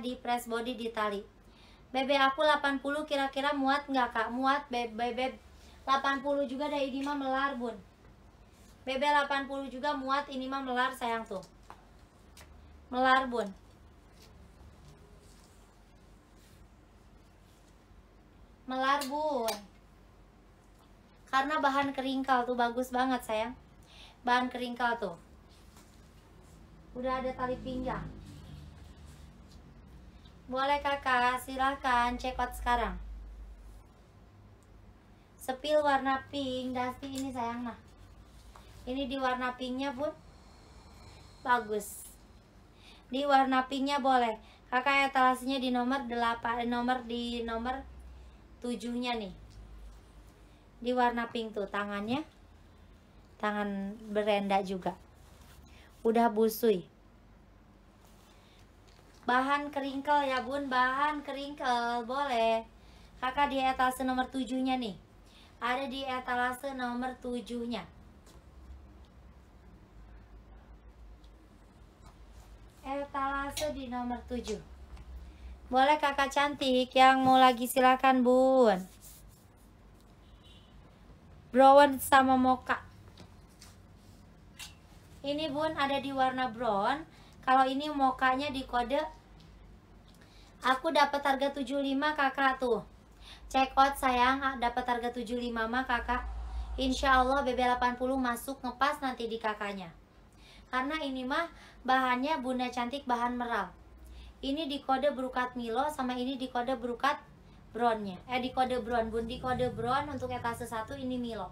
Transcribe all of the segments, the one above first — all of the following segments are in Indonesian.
di press body di tali Bebe aku 80 kira-kira muat nggak kak? Muat bebe 80 juga dari ini mah melar bun Bebe 80 juga muat ini mah melar sayang tuh Melar bun Melar bun Karena bahan keringkal tuh bagus banget sayang Bahan keringkal tuh Udah ada tali pinggang boleh kakak, silahkan check out sekarang. Sepil warna pink, Dasti ini sayang nah. Ini di warna pinknya pun bagus. Di warna pinknya boleh. Kakak etalasinya di nomor 8, eh, nomor di nomor 7-nya nih. Di warna pink tuh tangannya. Tangan berenda juga. Udah busui bahan keringkel ya bun bahan keringkel boleh kakak di etalase nomor tujuhnya nih ada di etalase nomor tujuhnya etalase di nomor tujuh boleh kakak cantik yang mau lagi silakan bun brown sama moka ini bun ada di warna brown kalau ini mokanya di kode Aku dapat harga 75 kakak tuh. Check out sayang, ah, dapat harga 75 mah kakak. Insya Allah BB80 masuk ngepas nanti di kakaknya. Karena ini mah bahannya Bunda Cantik bahan meral. Ini di kode berukat Milo sama ini di kode berukat brownnya. Eh di kode brown, bun di kode brown untuk etase 1 ini Milo.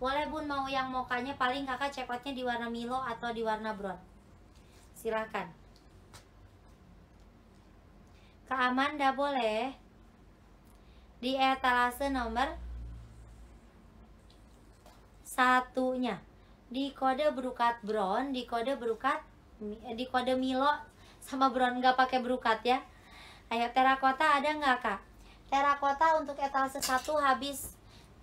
Boleh bun mau yang mokanya paling kakak check di warna Milo atau di warna brown. Silahkan. Amanda boleh di etalase nomor satunya di kode berukat brown di kode berukat eh, di kode Milo sama brown nggak pakai berukat ya ayo terakota ada nggak kak terakota untuk etalase satu habis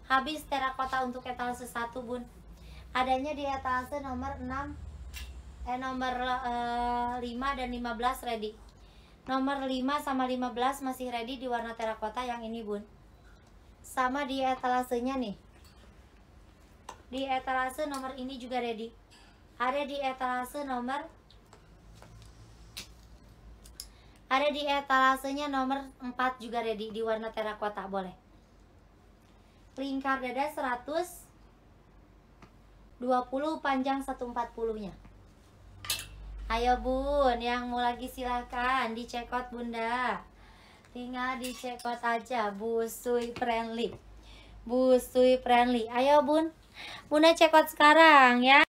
habis terakota untuk etalase satu bun adanya di etalase nomor 6 eh nomor eh, 5 dan 15 ready Nomor 5 sama 15 masih ready di warna terakota yang ini bun Sama di etalasenya nih Di etalase nomor ini juga ready Ada di etalase nomor Ada di etalasenya nomor 4 juga ready di warna terakota boleh Lingkar dada 100 20 panjang 140 nya Ayo bun, yang mau lagi silahkan dicekot bunda Tinggal dicekot aja, busui friendly Busui friendly, ayo bun Bunda cekot sekarang ya